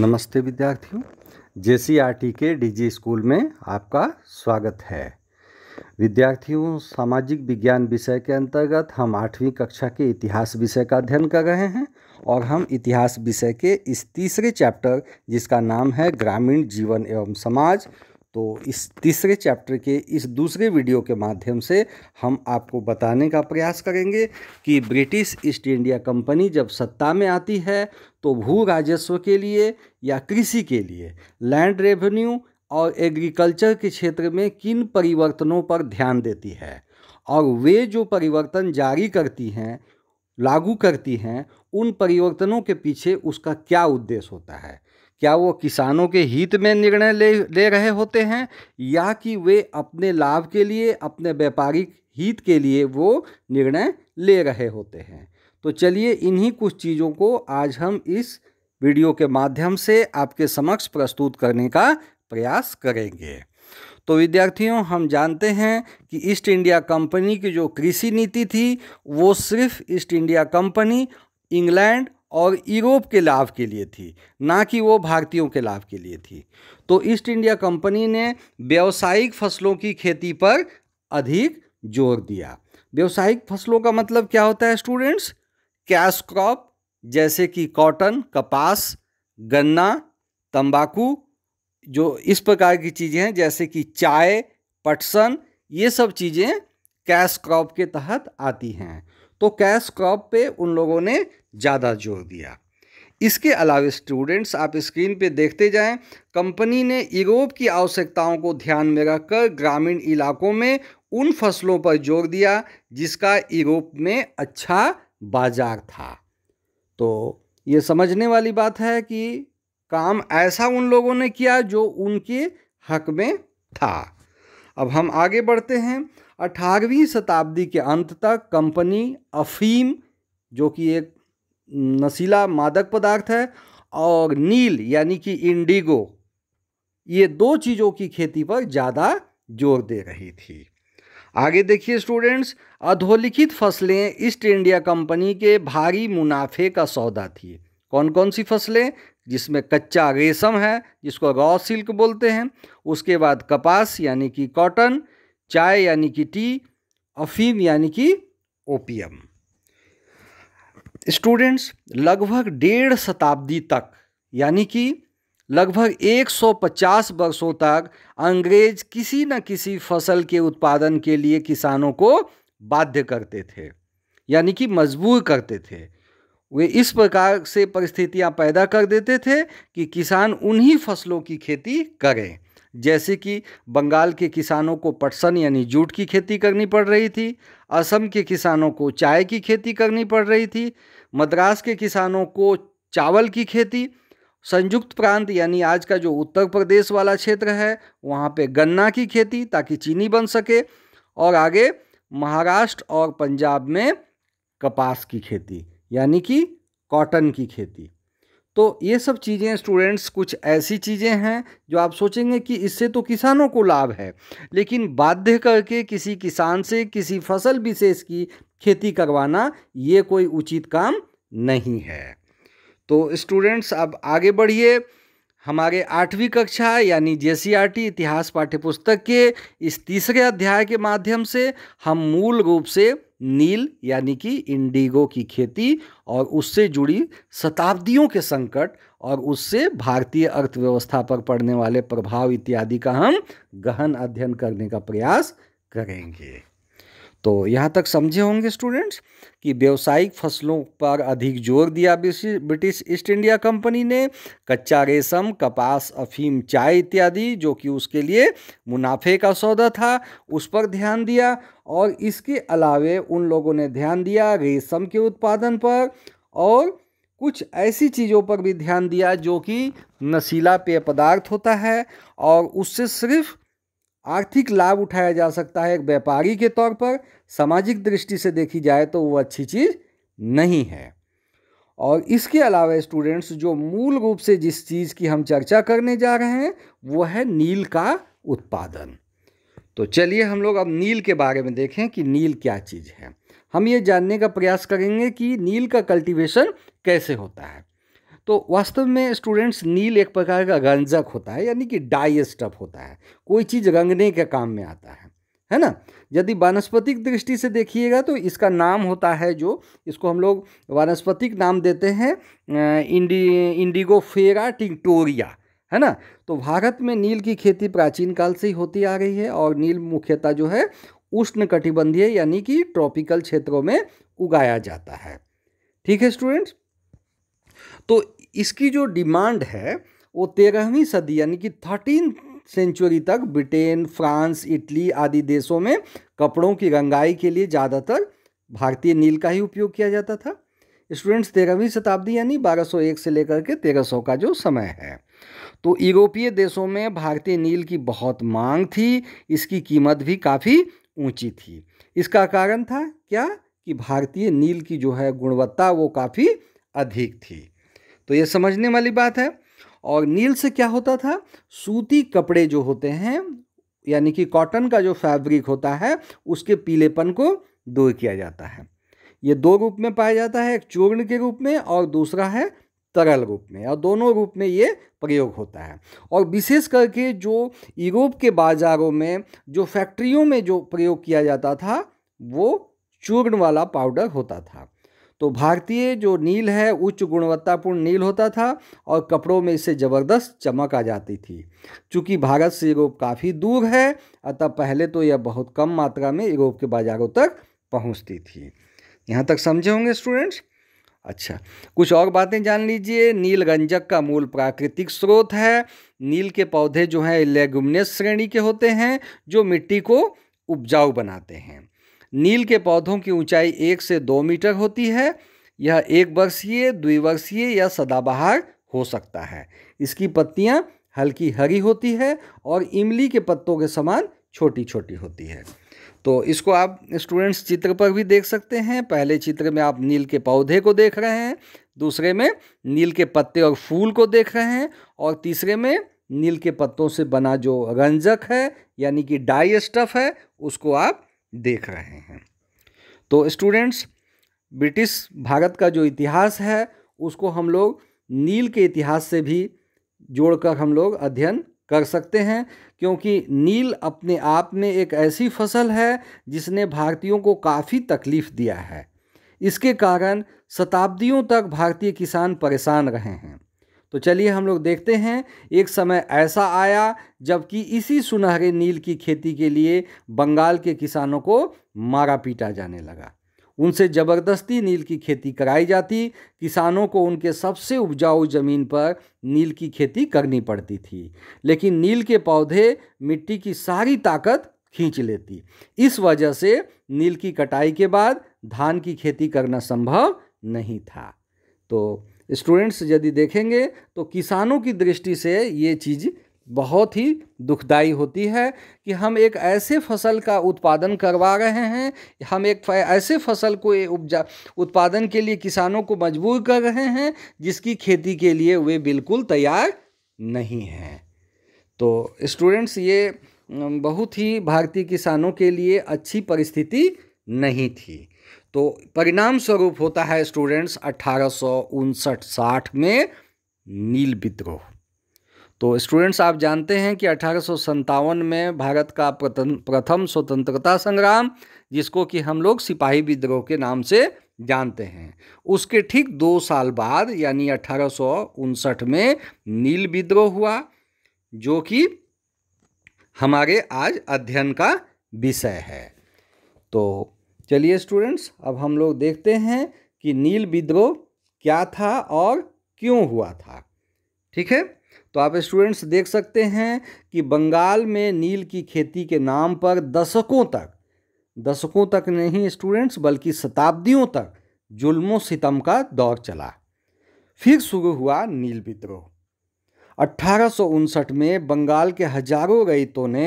नमस्ते विद्यार्थियों जे के डीजी स्कूल में आपका स्वागत है विद्यार्थियों सामाजिक विज्ञान विषय के अंतर्गत हम आठवीं कक्षा के इतिहास विषय का अध्ययन कर रहे हैं और हम इतिहास विषय के इस तीसरे चैप्टर जिसका नाम है ग्रामीण जीवन एवं समाज तो इस तीसरे चैप्टर के इस दूसरे वीडियो के माध्यम से हम आपको बताने का प्रयास करेंगे कि ब्रिटिश ईस्ट इंडिया कंपनी जब सत्ता में आती है तो भू राजस्व के लिए या कृषि के लिए लैंड रेवेन्यू और एग्रीकल्चर के क्षेत्र में किन परिवर्तनों पर ध्यान देती है और वे जो परिवर्तन जारी करती हैं लागू करती हैं उन परिवर्तनों के पीछे उसका क्या उद्देश्य होता है क्या वो किसानों के हित में निर्णय ले ले रहे होते हैं या कि वे अपने लाभ के लिए अपने व्यापारिक हित के लिए वो निर्णय ले रहे होते हैं तो चलिए इन्हीं कुछ चीज़ों को आज हम इस वीडियो के माध्यम से आपके समक्ष प्रस्तुत करने का प्रयास करेंगे तो विद्यार्थियों हम जानते हैं कि ईस्ट इंडिया कंपनी की जो कृषि नीति थी वो सिर्फ ईस्ट इंडिया कंपनी इंग्लैंड और यूरोप के लाभ के लिए थी ना कि वो भारतीयों के लाभ के लिए थी तो ईस्ट इंडिया कंपनी ने व्यावसायिक फसलों की खेती पर अधिक जोर दिया व्यावसायिक फसलों का मतलब क्या होता है स्टूडेंट्स कैश क्रॉप जैसे कि कॉटन कपास गन्ना तंबाकू जो इस प्रकार की चीज़ें हैं जैसे कि चाय पटसन ये सब चीज़ें कैश क्रॉप के तहत आती हैं तो कैश क्रॉप पे उन लोगों ने ज़्यादा जोर दिया इसके अलावा स्टूडेंट्स आप स्क्रीन पे देखते जाएं कंपनी ने यूरोप की आवश्यकताओं को ध्यान में रखकर ग्रामीण इलाकों में उन फसलों पर जोर दिया जिसका यूरोप में अच्छा बाजार था तो ये समझने वाली बात है कि काम ऐसा उन लोगों ने किया जो उनके हक में था अब हम आगे बढ़ते हैं अठारहवीं शताब्दी के अंत तक कंपनी अफीम जो कि एक नशीला मादक पदार्थ है और नील यानी कि इंडिगो ये दो चीज़ों की खेती पर ज़्यादा जोर दे रही थी आगे देखिए स्टूडेंट्स अधोलिखित फसलें ईस्ट इंडिया कंपनी के भारी मुनाफे का सौदा थी कौन कौन सी फसलें जिसमें कच्चा रेशम है जिसको रॉ सिल्क बोलते हैं उसके बाद कपास यानी कि कॉटन चाय यानी कि टी अफीम यानी कि ओपीएम स्टूडेंट्स लगभग डेढ़ शताब्दी तक यानी कि लगभग 150 वर्षों तक अंग्रेज किसी न किसी फसल के उत्पादन के लिए किसानों को बाध्य करते थे यानी कि मजबूर करते थे वे इस प्रकार से परिस्थितियां पैदा कर देते थे कि किसान उन्हीं फसलों की खेती करें जैसे कि बंगाल के किसानों को पटसन यानी जूट की खेती करनी पड़ रही थी असम के किसानों को चाय की खेती करनी पड़ रही थी मद्रास के किसानों को चावल की खेती संयुक्त प्रांत यानी आज का जो उत्तर प्रदेश वाला क्षेत्र है वहाँ पे गन्ना की खेती ताकि चीनी बन सके और आगे महाराष्ट्र और पंजाब में कपास की खेती यानी कि कॉटन की खेती तो ये सब चीज़ें स्टूडेंट्स कुछ ऐसी चीज़ें हैं जो आप सोचेंगे कि इससे तो किसानों को लाभ है लेकिन बाध्य करके किसी किसान से किसी फसल विशेष की खेती करवाना ये कोई उचित काम नहीं है तो स्टूडेंट्स अब आगे बढ़िए हमारे आठवीं कक्षा यानी जे इतिहास पाठ्यपुस्तक के इस तीसरे अध्याय के माध्यम से हम मूल रूप से नील यानी कि इंडिगो की खेती और उससे जुड़ी शताब्दियों के संकट और उससे भारतीय अर्थव्यवस्था पर पड़ने वाले प्रभाव इत्यादि का हम गहन अध्ययन करने का प्रयास करेंगे तो यहाँ तक समझे होंगे स्टूडेंट्स कि व्यावसायिक फसलों पर अधिक जोर दिया ब्रिटिश ईस्ट इंडिया कंपनी ने कच्चा रेशम कपास अफीम चाय इत्यादि जो कि उसके लिए मुनाफे का सौदा था उस पर ध्यान दिया और इसके अलावे उन लोगों ने ध्यान दिया रेशम के उत्पादन पर और कुछ ऐसी चीज़ों पर भी ध्यान दिया जो कि नशीला पेय पदार्थ होता है और उससे सिर्फ आर्थिक लाभ उठाया जा सकता है एक व्यापारी के तौर पर सामाजिक दृष्टि से देखी जाए तो वो अच्छी चीज़ नहीं है और इसके अलावा स्टूडेंट्स जो मूल रूप से जिस चीज़ की हम चर्चा करने जा रहे हैं वो है नील का उत्पादन तो चलिए हम लोग अब नील के बारे में देखें कि नील क्या चीज़ है हम ये जानने का प्रयास करेंगे कि नील का कल्टीवेशन कैसे होता है तो वास्तव में स्टूडेंट्स नील एक प्रकार का गंजक होता है यानी कि डाई स्टफ होता है कोई चीज़ रंगने के काम में आता है है ना यदि वानस्पतिक दृष्टि से देखिएगा तो इसका नाम होता है जो इसको हम लोग वानस्पतिक नाम देते हैं इंडी इंडिगोफेरा टिंगटोरिया है ना तो भारत में नील की खेती प्राचीन काल से ही होती आ रही है और नील मुख्यतः जो है उष्ण कटिबंधीय यानी कि ट्रॉपिकल क्षेत्रों में उगाया जाता है ठीक है स्टूडेंट्स तो इसकी जो डिमांड है वो तेरहवीं सदी यानी कि थर्टीन सेंचुरी तक ब्रिटेन फ्रांस इटली आदि देशों में कपड़ों की रंगाई के लिए ज़्यादातर भारतीय नील का ही उपयोग किया जाता था स्टूडेंट्स तेरहवीं शताब्दी यानी 1201 से लेकर के 1300 का जो समय है तो यूरोपीय देशों में भारतीय नील की बहुत मांग थी इसकी कीमत भी काफ़ी ऊंची थी इसका कारण था क्या कि भारतीय नील की जो है गुणवत्ता वो काफ़ी अधिक थी तो ये समझने वाली बात है और नील से क्या होता था सूती कपड़े जो होते हैं यानी कि कॉटन का जो फैब्रिक होता है उसके पीलेपन को दूर किया जाता है ये दो रूप में पाया जाता है एक चूर्ण के रूप में और दूसरा है तरल रूप में और दोनों रूप में ये प्रयोग होता है और विशेष करके जो यूरोप के बाज़ारों में जो फैक्ट्रियों में जो प्रयोग किया जाता था वो चूर्ण वाला पाउडर होता था तो भारतीय जो नील है उच्च गुणवत्तापूर्ण नील होता था और कपड़ों में इसे ज़बरदस्त चमक आ जाती थी चूँकि भारत से यूरोप काफ़ी दूर है अतः पहले तो यह बहुत कम मात्रा में यूरोप के बाज़ारों तक पहुँचती थी यहाँ तक समझे होंगे स्टूडेंट्स अच्छा कुछ और बातें जान लीजिए नील रंजक का मूल प्राकृतिक स्रोत है नील के पौधे जो हैं लेगुमनेस श्रेणी के होते हैं जो मिट्टी को उपजाऊ बनाते हैं नील के पौधों की ऊंचाई एक से दो मीटर होती है यह एक वर्षीय द्विवर्षीय या सदाबहार हो सकता है इसकी पत्तियाँ हल्की हरी होती है और इमली के पत्तों के समान छोटी छोटी होती है तो इसको आप स्टूडेंट्स चित्र पर भी देख सकते हैं पहले चित्र में आप नील के पौधे को देख रहे हैं दूसरे में नील के पत्ते और फूल को देख रहे हैं और तीसरे में नील के पत्तों से बना जो रंजक है यानी कि डाई स्टफ है उसको आप देख रहे हैं तो स्टूडेंट्स ब्रिटिश भारत का जो इतिहास है उसको हम लोग नील के इतिहास से भी जोड़कर हम लोग अध्ययन कर सकते हैं क्योंकि नील अपने आप में एक ऐसी फसल है जिसने भारतीयों को काफ़ी तकलीफ़ दिया है इसके कारण शताब्दियों तक भारतीय किसान परेशान रहे हैं तो चलिए हम लोग देखते हैं एक समय ऐसा आया जबकि इसी सुनहरे नील की खेती के लिए बंगाल के किसानों को मारा पीटा जाने लगा उनसे ज़बरदस्ती नील की खेती कराई जाती किसानों को उनके सबसे उपजाऊ ज़मीन पर नील की खेती करनी पड़ती थी लेकिन नील के पौधे मिट्टी की सारी ताकत खींच लेती इस वजह से नील की कटाई के बाद धान की खेती करना संभव नहीं था तो स्टूडेंट्स यदि देखेंगे तो किसानों की दृष्टि से ये चीज़ बहुत ही दुखदाई होती है कि हम एक ऐसे फसल का उत्पादन करवा रहे हैं हम एक ऐसे फसल को उपजा उत्पादन के लिए किसानों को मजबूर कर रहे हैं जिसकी खेती के लिए वे बिल्कुल तैयार नहीं हैं तो स्टूडेंट्स ये बहुत ही भारतीय किसानों के लिए अच्छी परिस्थिति नहीं थी तो परिणाम स्वरूप होता है स्टूडेंट्स अठारह साठ में नील विद्रोह तो स्टूडेंट्स आप जानते हैं कि अठारह में भारत का प्रथम स्वतंत्रता संग्राम जिसको कि हम लोग सिपाही विद्रोह के नाम से जानते हैं उसके ठीक दो साल बाद यानी अठारह में नील विद्रोह हुआ जो कि हमारे आज अध्ययन का विषय है तो चलिए स्टूडेंट्स अब हम लोग देखते हैं कि नील विद्रोह क्या था और क्यों हुआ था ठीक है तो आप स्टूडेंट्स देख सकते हैं कि बंगाल में नील की खेती के नाम पर दशकों तक दशकों तक नहीं स्टूडेंट्स बल्कि शताब्दियों तक जुल्मों सितम का दौर चला फिर शुरू हुआ नील विद्रोह अट्ठारह में बंगाल के हजारों रईतों ने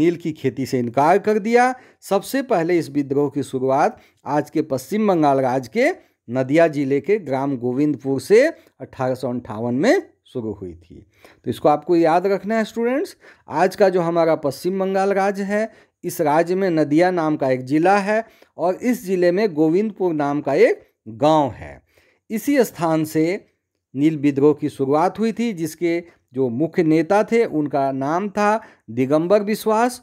नील की खेती से इनकार कर दिया सबसे पहले इस विद्रोह की शुरुआत आज के पश्चिम बंगाल राज्य के नदिया जिले के ग्राम गोविंदपुर से अट्ठारह में शुरू हुई थी तो इसको आपको याद रखना है स्टूडेंट्स आज का जो हमारा पश्चिम बंगाल राज्य है इस राज्य में नदिया नाम का एक जिला है और इस जिले में गोविंदपुर नाम का एक गांव है इसी स्थान से नील विद्रोह की शुरुआत हुई थी जिसके जो मुख्य नेता थे उनका नाम था दिगंबर विश्वास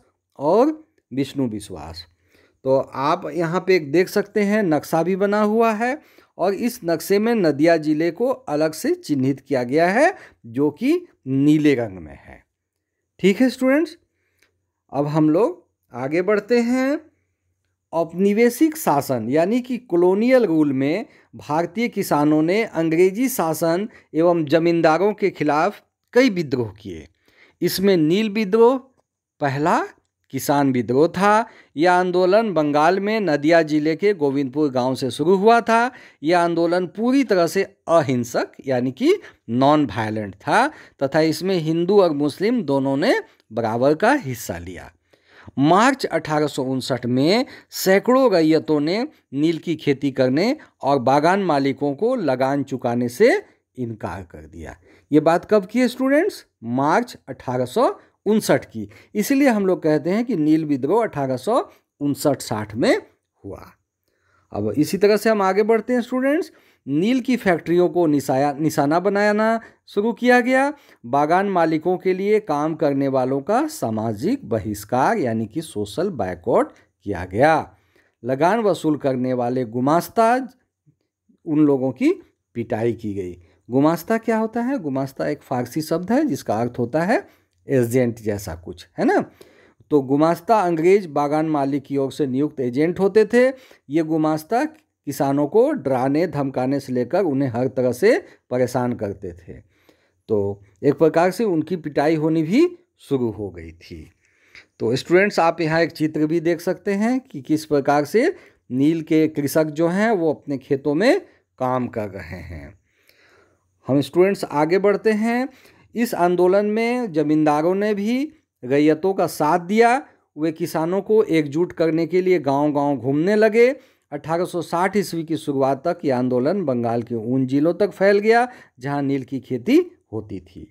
और विष्णु विश्वास तो आप यहाँ पे देख सकते हैं नक्शा भी बना हुआ है और इस नक्शे में नदिया जिले को अलग से चिन्हित किया गया है जो कि नीले रंग में है ठीक है स्टूडेंट्स अब हम लोग आगे बढ़ते हैं औपनिवेशिक शासन यानी कि कॉलोनियल रूल में भारतीय किसानों ने अंग्रेजी शासन एवं जमींदारों के खिलाफ कई विद्रोह किए इसमें नील विद्रोह पहला किसान विद्रोह था यह आंदोलन बंगाल में नदिया जिले के गोविंदपुर गांव से शुरू हुआ था यह आंदोलन पूरी तरह से अहिंसक यानी कि नॉन वायलेंट था तथा इसमें हिंदू और मुस्लिम दोनों ने बराबर का हिस्सा लिया मार्च अठारह में सैकड़ों रैयतों ने नील की खेती करने और बागान मालिकों को लगान चुकाने से इनकार कर दिया ये बात कब की है स्टूडेंट्स मार्च अठारह की इसलिए हम लोग कहते हैं कि नील विद्रोह अठारह साठ में हुआ अब इसी तरह से हम आगे बढ़ते हैं स्टूडेंट्स नील की फैक्ट्रियों को निशाया निशाना बनाना शुरू किया गया बागान मालिकों के लिए काम करने वालों का सामाजिक बहिष्कार यानी कि सोशल बैकआउट किया गया लगान वसूल करने वाले गुमास्ता उन लोगों की पिटाई की गई गुमास्ता क्या होता है गुमास्ता एक फारसी शब्द है जिसका अर्थ होता है एजेंट जैसा कुछ है ना तो गुमास्ता अंग्रेज बागान मालिक की ओर से नियुक्त एजेंट होते थे ये गुमास्ता किसानों को डराने धमकाने से लेकर उन्हें हर तरह से परेशान करते थे तो एक प्रकार से उनकी पिटाई होनी भी शुरू हो गई थी तो स्टूडेंट्स आप यहाँ एक चित्र भी देख सकते हैं कि किस प्रकार से नील के कृषक जो हैं वो अपने खेतों में काम कर रहे हैं हम स्टूडेंट्स आगे बढ़ते हैं इस आंदोलन में जमींदारों ने भी रैयतों का साथ दिया वे किसानों को एकजुट करने के लिए गांव-गांव घूमने लगे 1860 ईस्वी की शुरुआत तक यह आंदोलन बंगाल के उन जिलों तक फैल गया जहां नील की खेती होती थी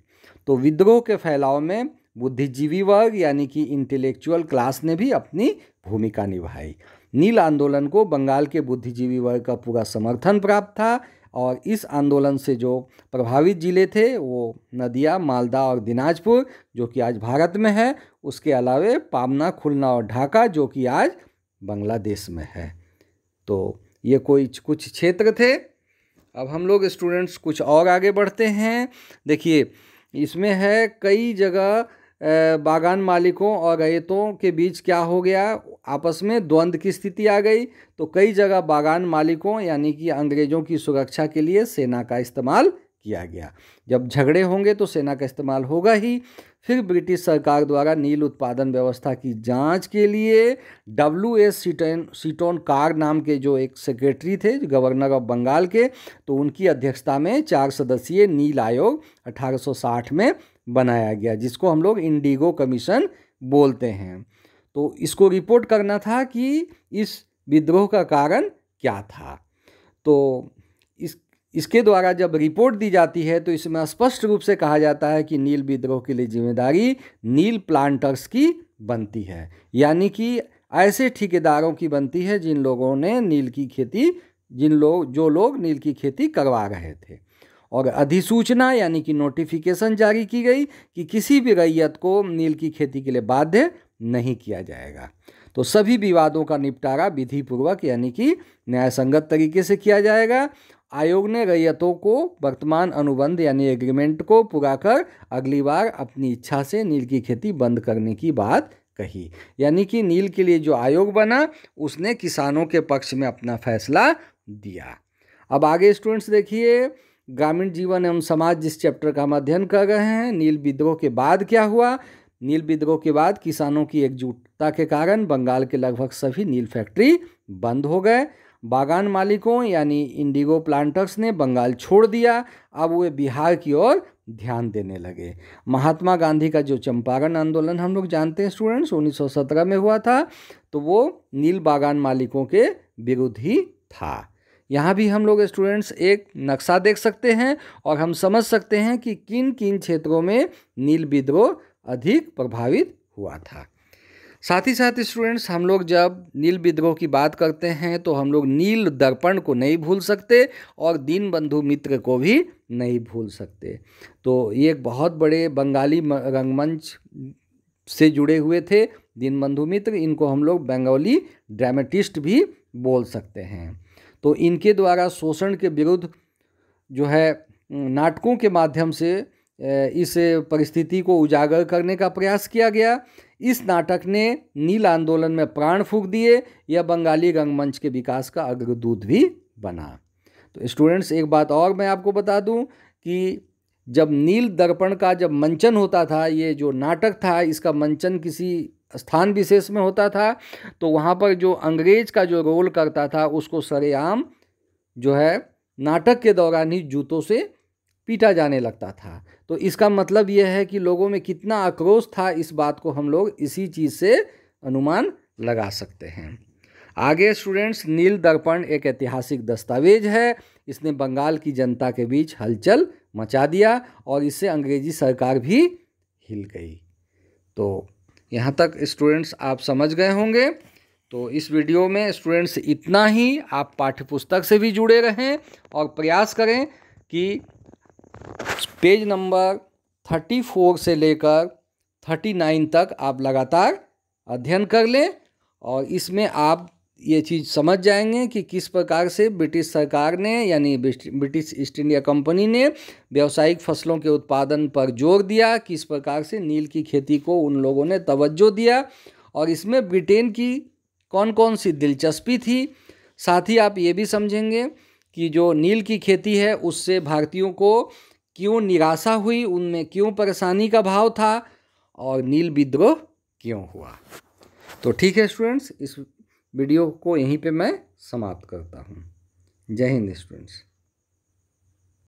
तो विद्रोह के फैलाव में बुद्धिजीवी वर्ग यानी कि इंटेलेक्चुअल क्लास ने भी अपनी भूमिका निभाई नील आंदोलन को बंगाल के बुद्धिजीवी वर्ग का पूरा समर्थन प्राप्त था और इस आंदोलन से जो प्रभावित जिले थे वो नदिया मालदा और दिनाजपुर जो कि आज भारत में है उसके अलावे पामना खुलना और ढाका जो कि आज बांग्लादेश में है तो ये कोई कुछ क्षेत्र थे अब हम लोग स्टूडेंट्स कुछ और आगे बढ़ते हैं देखिए इसमें है कई जगह बागान मालिकों और रैतों के बीच क्या हो गया आपस में द्वंद्व की स्थिति आ गई तो कई जगह बागान मालिकों यानी कि अंग्रेज़ों की सुरक्षा के लिए सेना का इस्तेमाल किया गया जब झगड़े होंगे तो सेना का इस्तेमाल होगा ही फिर ब्रिटिश सरकार द्वारा नील उत्पादन व्यवस्था की जांच के लिए W S Seton Seton Karr नाम के जो एक सेक्रेटरी थे गवर्नर ऑफ बंगाल के तो उनकी अध्यक्षता में चार सदस्यीय नील आयोग 1860 में बनाया गया जिसको हम लोग इंडिगो कमीशन बोलते हैं तो इसको रिपोर्ट करना था कि इस विद्रोह का कारण क्या था तो इसके द्वारा जब रिपोर्ट दी जाती है तो इसमें स्पष्ट रूप से कहा जाता है कि नील विद्रोह के लिए जिम्मेदारी नील प्लांटर्स की बनती है यानी कि ऐसे ठेकेदारों की बनती है जिन लोगों ने नील की खेती जिन लोग जो लोग नील की खेती करवा रहे थे और अधिसूचना यानी कि नोटिफिकेशन जारी की गई कि किसी भी रैयत को नील की खेती के लिए बाध्य नहीं किया जाएगा तो सभी विवादों का निपटारा विधिपूर्वक यानी कि न्यायसंगत तरीके से किया जाएगा आयोग ने रैयतों को वर्तमान अनुबंध यानी एग्रीमेंट को पूरा कर अगली बार अपनी इच्छा से नील की खेती बंद करने की बात कही यानी कि नील के लिए जो आयोग बना उसने किसानों के पक्ष में अपना फैसला दिया अब आगे स्टूडेंट्स देखिए ग्रामीण जीवन एवं समाज जिस चैप्टर का हम अध्ययन कर रहे हैं नील विद्रोह के बाद क्या हुआ नील विद्रोह के बाद किसानों की एकजुटता के कारण बंगाल के लगभग सभी नील फैक्ट्री बंद हो गए बागान मालिकों यानी इंडिगो प्लांटर्स ने बंगाल छोड़ दिया अब वे बिहार की ओर ध्यान देने लगे महात्मा गांधी का जो चंपारण आंदोलन हम लोग जानते हैं स्टूडेंट्स 1917 में हुआ था तो वो नील बागान मालिकों के विरुद्ध ही था यहाँ भी हम लोग स्टूडेंट्स एक नक्शा देख सकते हैं और हम समझ सकते हैं कि किन किन क्षेत्रों में नील विद्रोह अधिक प्रभावित हुआ था साथ ही साथ स्टूडेंट्स हम लोग जब नील विद्रोह की बात करते हैं तो हम लोग नील दर्पण को नहीं भूल सकते और दीन बंधु मित्र को भी नहीं भूल सकते तो ये एक बहुत बड़े बंगाली रंगमंच से जुड़े हुए थे दीनबंधु मित्र इनको हम लोग बंगाली ड्रामेटिस्ट भी बोल सकते हैं तो इनके द्वारा शोषण के विरुद्ध जो है नाटकों के माध्यम से इस परिस्थिति को उजागर करने का प्रयास किया गया इस नाटक ने नील आंदोलन में प्राण फूंक दिए यह बंगाली रंगमंच के विकास का अग्रदूत भी बना तो स्टूडेंट्स एक बात और मैं आपको बता दूं कि जब नील दर्पण का जब मंचन होता था ये जो नाटक था इसका मंचन किसी स्थान विशेष में होता था तो वहाँ पर जो अंग्रेज का जो रोल करता था उसको सरेआम जो है नाटक के दौरान ही जूतों से पीटा जाने लगता था तो इसका मतलब यह है कि लोगों में कितना आक्रोश था इस बात को हम लोग इसी चीज़ से अनुमान लगा सकते हैं आगे स्टूडेंट्स नील दर्पण एक ऐतिहासिक दस्तावेज है इसने बंगाल की जनता के बीच हलचल मचा दिया और इससे अंग्रेजी सरकार भी हिल गई तो यहाँ तक स्टूडेंट्स आप समझ गए होंगे तो इस वीडियो में स्टूडेंट्स इतना ही आप पाठ्यपुस्तक से भी जुड़े रहें और प्रयास करें कि पेज नंबर थर्टी फोर से लेकर थर्टी नाइन तक आप लगातार अध्ययन कर लें और इसमें आप ये चीज़ समझ जाएंगे कि किस प्रकार से ब्रिटिश सरकार ने यानी ब्रिटिश ईस्ट इंडिया कंपनी ने व्यावसायिक फसलों के उत्पादन पर जोर दिया किस प्रकार से नील की खेती को उन लोगों ने तवज्जो दिया और इसमें ब्रिटेन की कौन कौन सी दिलचस्पी थी साथ ही आप ये भी समझेंगे कि जो नील की खेती है उससे भारतीयों को क्यों निराशा हुई उनमें क्यों परेशानी का भाव था और नील विद्रोह क्यों हुआ तो ठीक है स्टूडेंट्स इस वीडियो को यहीं पे मैं समाप्त करता हूँ जय हिंद स्टूडेंट्स